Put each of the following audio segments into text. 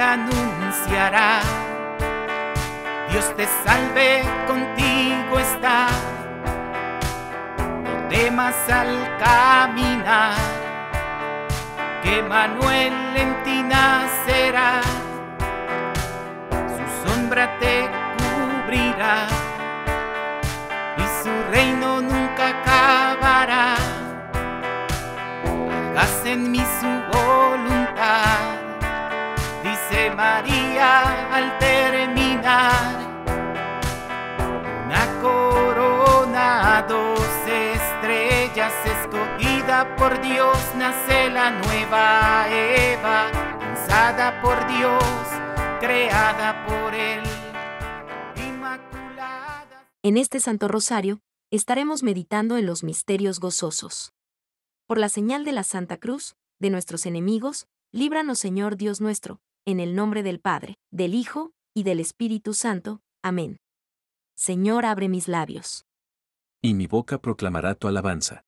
anunciará. Dios te salve, contigo está. No temas al caminar, que Manuel en ti nacerá. Su sombra te cubrirá y su reino nunca acabará. hagas en mí su voluntad María al terminar una corona dos estrellas escogida por Dios nace la nueva Eva pensada por Dios creada por él inmaculada En este Santo Rosario estaremos meditando en los misterios gozosos Por la señal de la Santa Cruz de nuestros enemigos líbranos Señor Dios nuestro en el nombre del Padre, del Hijo, y del Espíritu Santo. Amén. Señor, abre mis labios. Y mi boca proclamará tu alabanza.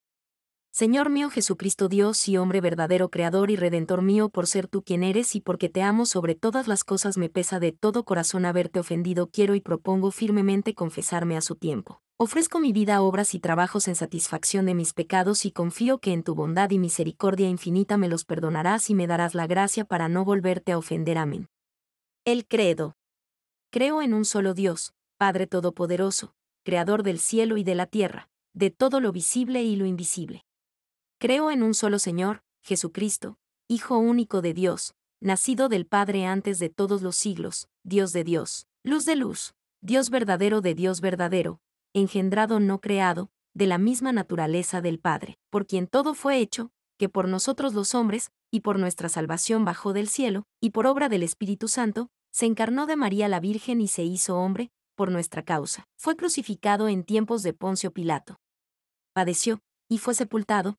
Señor mío Jesucristo Dios y hombre verdadero Creador y Redentor mío por ser tú quien eres y porque te amo sobre todas las cosas me pesa de todo corazón haberte ofendido quiero y propongo firmemente confesarme a su tiempo. Ofrezco mi vida obras y trabajos en satisfacción de mis pecados y confío que en tu bondad y misericordia infinita me los perdonarás y me darás la gracia para no volverte a ofender. Amén. El credo. Creo en un solo Dios, Padre Todopoderoso, Creador del cielo y de la tierra, de todo lo visible y lo invisible Creo en un solo Señor, Jesucristo, Hijo único de Dios, nacido del Padre antes de todos los siglos, Dios de Dios, luz de luz, Dios verdadero de Dios verdadero, engendrado no creado, de la misma naturaleza del Padre, por quien todo fue hecho, que por nosotros los hombres, y por nuestra salvación bajó del cielo, y por obra del Espíritu Santo, se encarnó de María la Virgen y se hizo hombre, por nuestra causa. Fue crucificado en tiempos de Poncio Pilato. Padeció, y fue sepultado,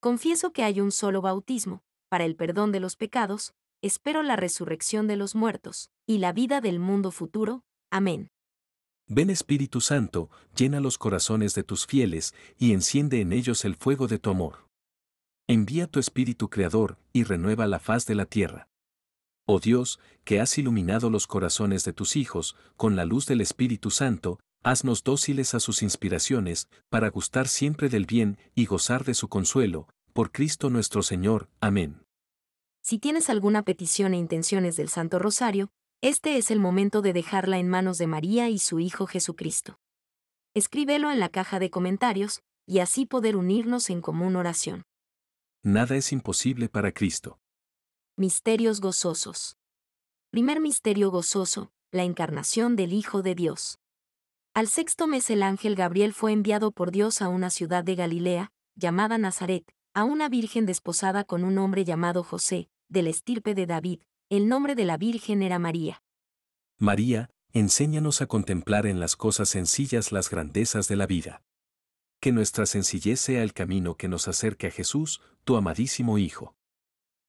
Confieso que hay un solo bautismo, para el perdón de los pecados, espero la resurrección de los muertos, y la vida del mundo futuro. Amén. Ven Espíritu Santo, llena los corazones de tus fieles, y enciende en ellos el fuego de tu amor. Envía tu Espíritu Creador, y renueva la faz de la tierra. Oh Dios, que has iluminado los corazones de tus hijos, con la luz del Espíritu Santo, haznos dóciles a sus inspiraciones, para gustar siempre del bien y gozar de su consuelo, por Cristo nuestro Señor. Amén. Si tienes alguna petición e intenciones del Santo Rosario, este es el momento de dejarla en manos de María y su Hijo Jesucristo. Escríbelo en la caja de comentarios, y así poder unirnos en común oración. Nada es imposible para Cristo. Misterios gozosos. Primer misterio gozoso, la encarnación del Hijo de Dios. Al sexto mes el ángel Gabriel fue enviado por Dios a una ciudad de Galilea, llamada Nazaret, a una virgen desposada con un hombre llamado José, del estirpe de David. El nombre de la virgen era María. María, enséñanos a contemplar en las cosas sencillas las grandezas de la vida. Que nuestra sencillez sea el camino que nos acerque a Jesús, tu amadísimo Hijo.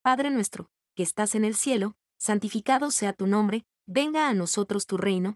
Padre nuestro, que estás en el cielo, santificado sea tu nombre, venga a nosotros tu reino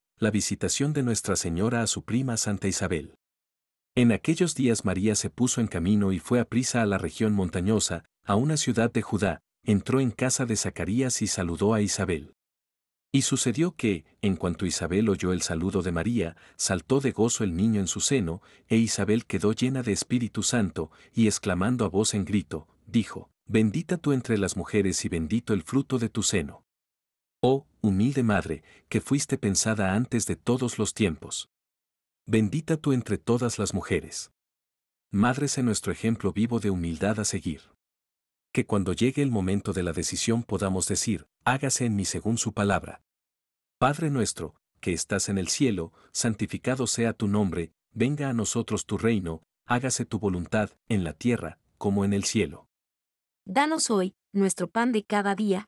la visitación de Nuestra Señora a su prima Santa Isabel. En aquellos días María se puso en camino y fue a prisa a la región montañosa, a una ciudad de Judá, entró en casa de Zacarías y saludó a Isabel. Y sucedió que, en cuanto Isabel oyó el saludo de María, saltó de gozo el niño en su seno, e Isabel quedó llena de Espíritu Santo, y exclamando a voz en grito, dijo, Bendita tú entre las mujeres y bendito el fruto de tu seno oh humilde madre, que fuiste pensada antes de todos los tiempos. Bendita tú entre todas las mujeres. Madre, en nuestro ejemplo vivo de humildad a seguir. Que cuando llegue el momento de la decisión podamos decir, hágase en mí según su palabra. Padre nuestro, que estás en el cielo, santificado sea tu nombre, venga a nosotros tu reino, hágase tu voluntad, en la tierra, como en el cielo. Danos hoy, nuestro pan de cada día,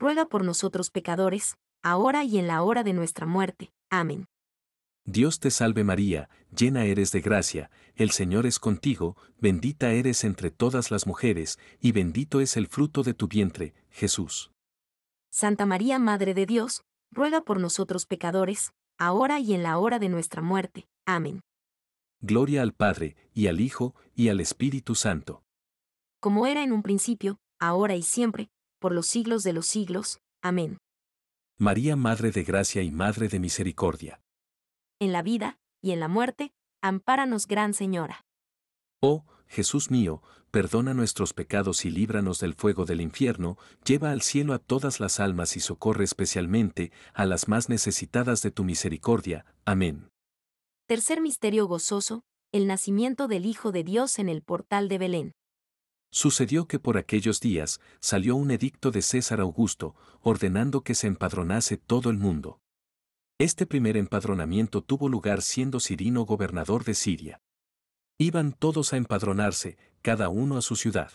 ruega por nosotros pecadores, ahora y en la hora de nuestra muerte. Amén. Dios te salve María, llena eres de gracia, el Señor es contigo, bendita eres entre todas las mujeres, y bendito es el fruto de tu vientre, Jesús. Santa María, Madre de Dios, ruega por nosotros pecadores, ahora y en la hora de nuestra muerte. Amén. Gloria al Padre, y al Hijo, y al Espíritu Santo. Como era en un principio, ahora y siempre, por los siglos de los siglos. Amén. María, Madre de Gracia y Madre de Misericordia. En la vida y en la muerte, ampáranos, Gran Señora. Oh, Jesús mío, perdona nuestros pecados y líbranos del fuego del infierno, lleva al cielo a todas las almas y socorre especialmente a las más necesitadas de tu misericordia. Amén. Tercer misterio gozoso, el nacimiento del Hijo de Dios en el portal de Belén. Sucedió que por aquellos días salió un edicto de César Augusto ordenando que se empadronase todo el mundo. Este primer empadronamiento tuvo lugar siendo Cirino gobernador de Siria. Iban todos a empadronarse, cada uno a su ciudad.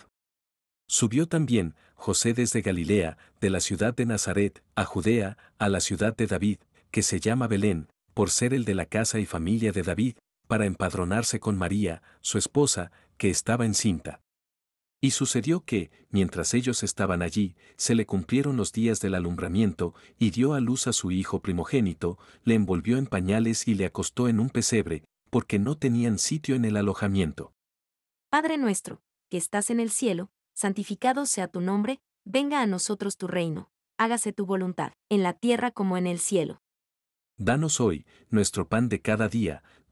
Subió también José desde Galilea, de la ciudad de Nazaret, a Judea, a la ciudad de David, que se llama Belén, por ser el de la casa y familia de David, para empadronarse con María, su esposa, que estaba encinta. Y sucedió que, mientras ellos estaban allí, se le cumplieron los días del alumbramiento, y dio a luz a su hijo primogénito, le envolvió en pañales y le acostó en un pesebre, porque no tenían sitio en el alojamiento. Padre nuestro, que estás en el cielo, santificado sea tu nombre, venga a nosotros tu reino, hágase tu voluntad, en la tierra como en el cielo. Danos hoy, nuestro pan de cada día,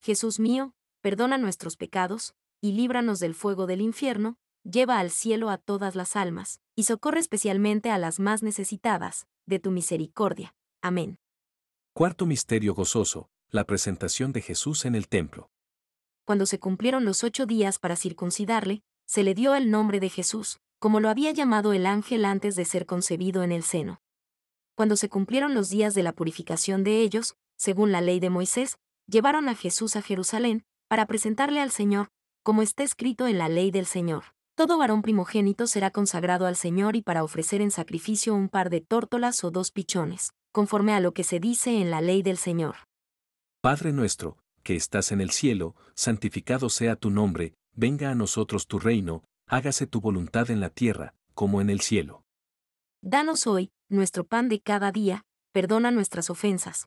Jesús mío, perdona nuestros pecados, y líbranos del fuego del infierno, lleva al cielo a todas las almas, y socorre especialmente a las más necesitadas, de tu misericordia. Amén. Cuarto Misterio Gozoso, la presentación de Jesús en el templo. Cuando se cumplieron los ocho días para circuncidarle, se le dio el nombre de Jesús, como lo había llamado el ángel antes de ser concebido en el seno. Cuando se cumplieron los días de la purificación de ellos, según la ley de Moisés, llevaron a Jesús a Jerusalén para presentarle al Señor, como está escrito en la ley del Señor. Todo varón primogénito será consagrado al Señor y para ofrecer en sacrificio un par de tórtolas o dos pichones, conforme a lo que se dice en la ley del Señor. Padre nuestro, que estás en el cielo, santificado sea tu nombre, venga a nosotros tu reino, hágase tu voluntad en la tierra, como en el cielo. Danos hoy, nuestro pan de cada día, perdona nuestras ofensas,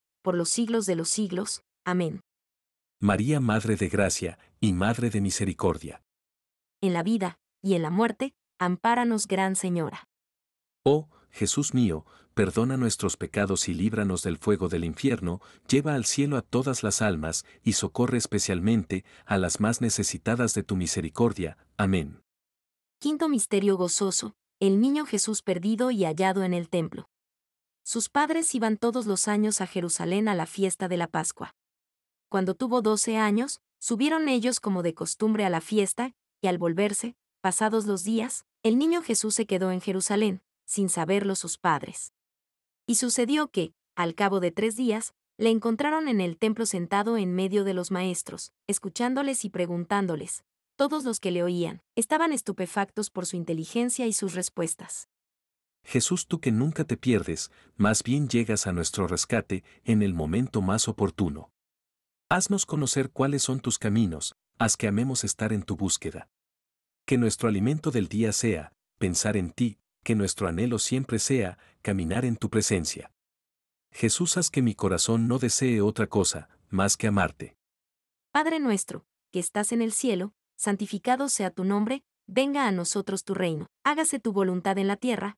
por los siglos de los siglos. Amén. María, Madre de Gracia y Madre de Misericordia. En la vida y en la muerte, ampáranos, Gran Señora. Oh, Jesús mío, perdona nuestros pecados y líbranos del fuego del infierno, lleva al cielo a todas las almas y socorre especialmente a las más necesitadas de tu misericordia. Amén. Quinto Misterio Gozoso, el Niño Jesús perdido y hallado en el templo. Sus padres iban todos los años a Jerusalén a la fiesta de la Pascua. Cuando tuvo doce años, subieron ellos como de costumbre a la fiesta, y al volverse, pasados los días, el niño Jesús se quedó en Jerusalén, sin saberlo sus padres. Y sucedió que, al cabo de tres días, le encontraron en el templo sentado en medio de los maestros, escuchándoles y preguntándoles. Todos los que le oían estaban estupefactos por su inteligencia y sus respuestas. Jesús tú que nunca te pierdes, más bien llegas a nuestro rescate en el momento más oportuno. Haznos conocer cuáles son tus caminos, haz que amemos estar en tu búsqueda. Que nuestro alimento del día sea, pensar en ti, que nuestro anhelo siempre sea, caminar en tu presencia. Jesús, haz que mi corazón no desee otra cosa, más que amarte. Padre nuestro, que estás en el cielo, santificado sea tu nombre, venga a nosotros tu reino, hágase tu voluntad en la tierra,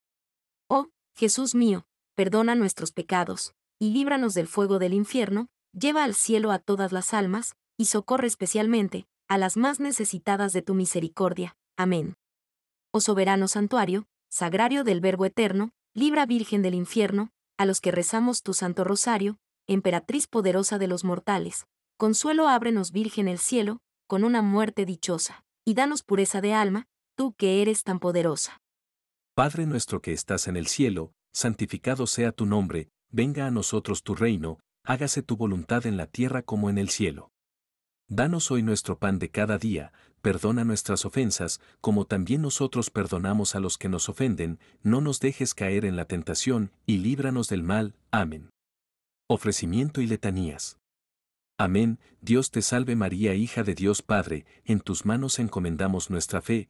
Jesús mío, perdona nuestros pecados, y líbranos del fuego del infierno, lleva al cielo a todas las almas, y socorre especialmente, a las más necesitadas de tu misericordia. Amén. Oh soberano santuario, sagrario del Verbo Eterno, libra Virgen del infierno, a los que rezamos tu Santo Rosario, emperatriz poderosa de los mortales, consuelo ábrenos Virgen el cielo, con una muerte dichosa, y danos pureza de alma, tú que eres tan poderosa. Padre nuestro que estás en el cielo, santificado sea tu nombre, venga a nosotros tu reino, hágase tu voluntad en la tierra como en el cielo. Danos hoy nuestro pan de cada día, perdona nuestras ofensas, como también nosotros perdonamos a los que nos ofenden, no nos dejes caer en la tentación, y líbranos del mal. Amén. Ofrecimiento y letanías. Amén, Dios te salve María, hija de Dios Padre, en tus manos encomendamos nuestra fe,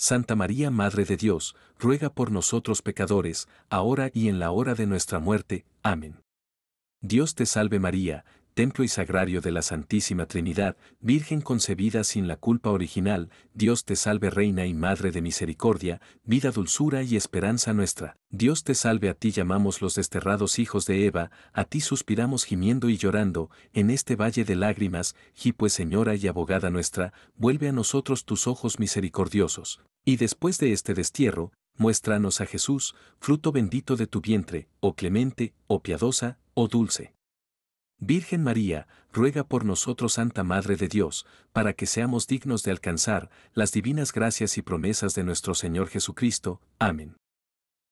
Santa María, Madre de Dios, ruega por nosotros pecadores, ahora y en la hora de nuestra muerte. Amén. Dios te salve María, templo y sagrario de la Santísima Trinidad, Virgen concebida sin la culpa original, Dios te salve Reina y Madre de Misericordia, vida, dulzura y esperanza nuestra. Dios te salve a ti llamamos los desterrados hijos de Eva, a ti suspiramos gimiendo y llorando, en este valle de lágrimas, y pues Señora y abogada nuestra, vuelve a nosotros tus ojos misericordiosos. Y después de este destierro, muéstranos a Jesús, fruto bendito de tu vientre, o oh clemente, o oh piadosa, o oh dulce. Virgen María, ruega por nosotros Santa Madre de Dios, para que seamos dignos de alcanzar las divinas gracias y promesas de nuestro Señor Jesucristo. Amén.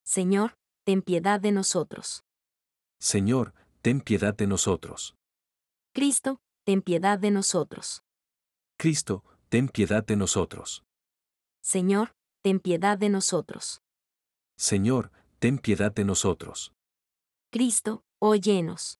Señor, ten piedad de nosotros. Señor, ten piedad de nosotros. Cristo, ten piedad de nosotros. Cristo, ten piedad de nosotros. Señor, ten piedad de nosotros. Señor, ten piedad de nosotros. Cristo, óyenos.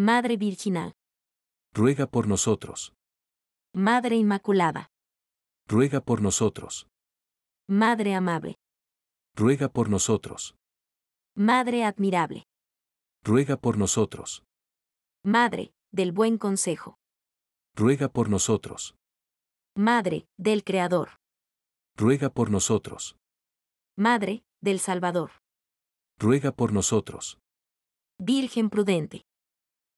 Madre Virginal. Ruega por nosotros. Madre Inmaculada. Ruega por nosotros. Madre amable. Ruega por nosotros. Madre admirable. Ruega por nosotros. Madre, del buen consejo. Ruega por nosotros. Madre, del Creador. Ruega por nosotros. Madre, del Salvador. Ruega por nosotros. Virgen prudente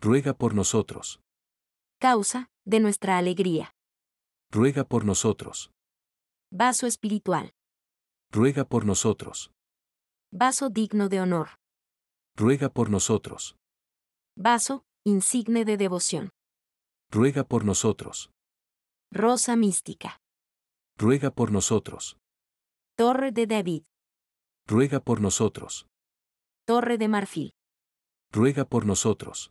ruega por nosotros. Causa de nuestra alegría. Ruega por nosotros. Vaso espiritual. Ruega por nosotros. Vaso digno de honor. Ruega por nosotros. Vaso, insigne de devoción. Ruega por nosotros. Rosa mística. Ruega por nosotros. Torre de David. Ruega por nosotros. Torre de marfil. Ruega por nosotros.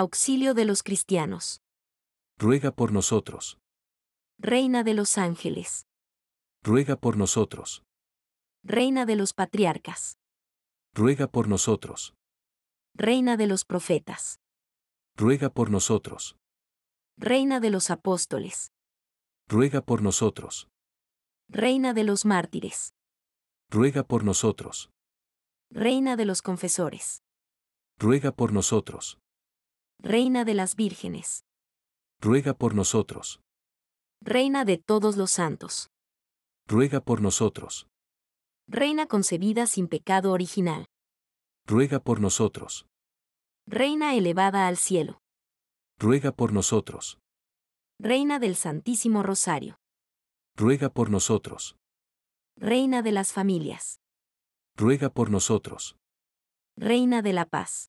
auxilio de los cristianos. Ruega por nosotros. Reina de los ángeles. Ruega por nosotros. Reina de los patriarcas. Ruega por nosotros. Reina de los profetas. Ruega por nosotros. Reina de los apóstoles. Ruega por nosotros. Reina de los mártires. Ruega por nosotros. Reina de los confesores. Ruega por nosotros. Reina de las vírgenes. Ruega por nosotros. Reina de todos los santos. Ruega por nosotros. Reina concebida sin pecado original. Ruega por nosotros. Reina elevada al cielo. Ruega por nosotros. Reina del Santísimo Rosario. Ruega por nosotros. Reina de las familias. Ruega por nosotros. Reina de la paz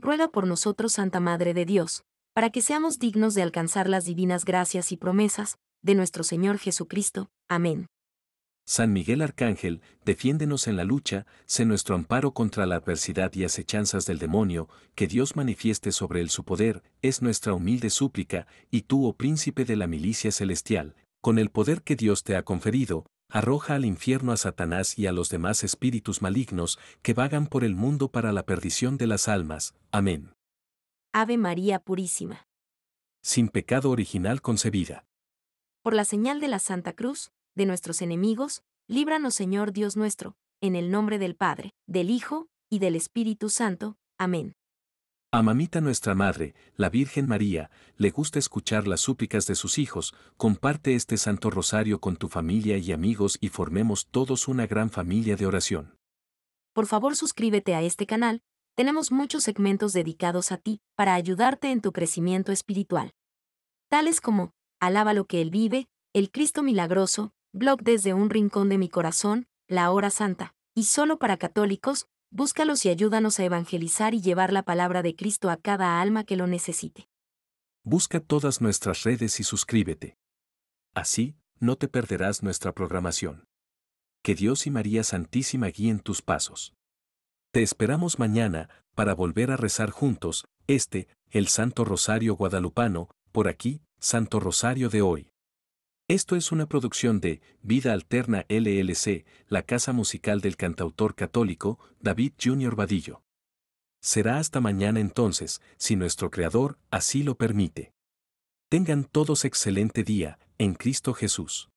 ruega por nosotros Santa Madre de Dios, para que seamos dignos de alcanzar las divinas gracias y promesas de nuestro Señor Jesucristo. Amén. San Miguel Arcángel, defiéndenos en la lucha, sé nuestro amparo contra la adversidad y acechanzas del demonio, que Dios manifieste sobre él su poder, es nuestra humilde súplica, y tú, oh príncipe de la milicia celestial, con el poder que Dios te ha conferido, arroja al infierno a Satanás y a los demás espíritus malignos que vagan por el mundo para la perdición de las almas. Amén. Ave María Purísima. Sin pecado original concebida. Por la señal de la Santa Cruz, de nuestros enemigos, líbranos Señor Dios nuestro, en el nombre del Padre, del Hijo, y del Espíritu Santo. Amén. Amamita mamita nuestra madre, la Virgen María, le gusta escuchar las súplicas de sus hijos, comparte este santo rosario con tu familia y amigos y formemos todos una gran familia de oración. Por favor suscríbete a este canal, tenemos muchos segmentos dedicados a ti para ayudarte en tu crecimiento espiritual. Tales como, Alaba lo que Él vive, El Cristo Milagroso, Blog desde un rincón de mi corazón, La Hora Santa, y solo para católicos, Búscalos y ayúdanos a evangelizar y llevar la palabra de Cristo a cada alma que lo necesite. Busca todas nuestras redes y suscríbete. Así, no te perderás nuestra programación. Que Dios y María Santísima guíen tus pasos. Te esperamos mañana para volver a rezar juntos, este, el Santo Rosario Guadalupano, por aquí, Santo Rosario de hoy. Esto es una producción de Vida Alterna LLC, la casa musical del cantautor católico David Junior Vadillo. Será hasta mañana entonces, si nuestro Creador así lo permite. Tengan todos excelente día, en Cristo Jesús.